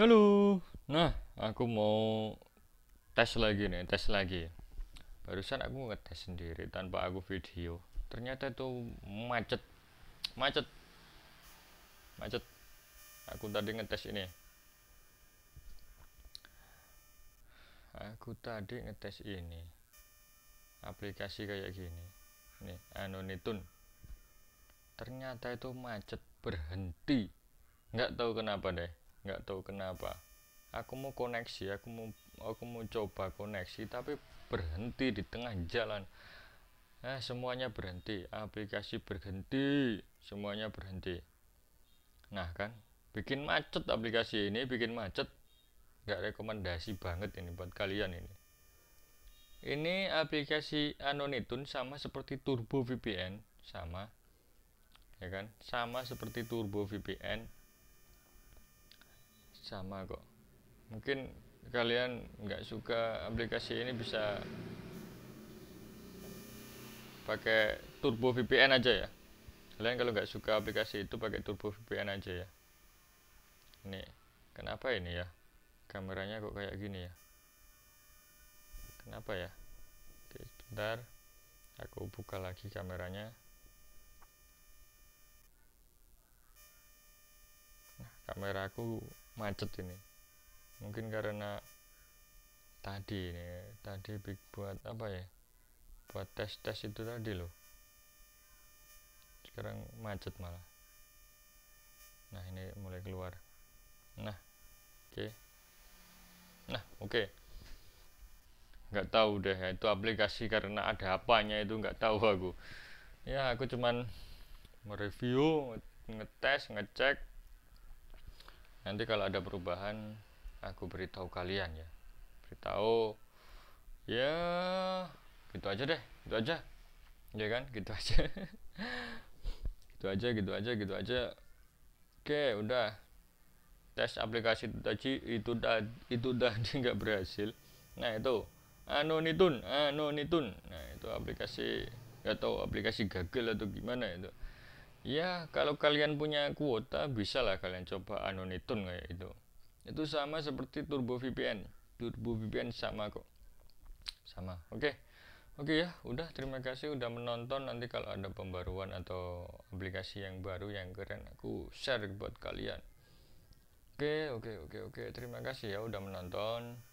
Halo. Nah, aku mau tes lagi nih, tes lagi. Barusan aku ngetes sendiri tanpa aku video. Ternyata itu macet. Macet. Macet. Aku tadi ngetes ini. Aku tadi ngetes ini. Aplikasi kayak gini. Nih, Anonitun. Ternyata itu macet berhenti. Nggak tahu kenapa deh nggak tahu kenapa aku mau koneksi aku mau aku mau coba koneksi tapi berhenti di tengah jalan eh, semuanya berhenti aplikasi berhenti semuanya berhenti nah kan bikin macet aplikasi ini bikin macet nggak rekomendasi banget ini buat kalian ini ini aplikasi Anonitun sama seperti Turbo VPN sama ya kan sama seperti Turbo VPN sama kok mungkin kalian nggak suka aplikasi ini bisa pakai turbo VPN aja ya kalian kalau nggak suka aplikasi itu pakai turbo VPN aja ya ini kenapa ini ya kameranya kok kayak gini ya kenapa ya oke sebentar aku buka lagi kameranya nah kameraku macet ini mungkin karena tadi ini tadi big buat apa ya buat tes tes itu tadi loh sekarang macet malah nah ini mulai keluar nah oke okay. nah oke okay. nggak tahu deh ya. itu aplikasi karena ada apanya itu nggak tahu aku ya aku cuman mereview ngetes ngecek nanti kalau ada perubahan aku beritahu kalian ya beritahu ya gitu aja deh gitu aja ya kan gitu aja gitu aja gitu aja gitu aja oke udah tes aplikasi itu tadi itu dah itu tadi nggak berhasil nah itu anu nitun anu nitun nah itu aplikasi nggak tahu aplikasi gagal atau gimana itu Ya, kalau kalian punya kuota, bisalah kalian coba anoniton kayak itu. Itu sama seperti Turbo VPN. Turbo VPN sama kok. Sama. Oke. Okay. Oke okay ya, udah terima kasih udah menonton. Nanti kalau ada pembaruan atau aplikasi yang baru yang keren aku share buat kalian. Oke, okay, oke, okay, oke, okay, oke. Okay. Terima kasih ya udah menonton.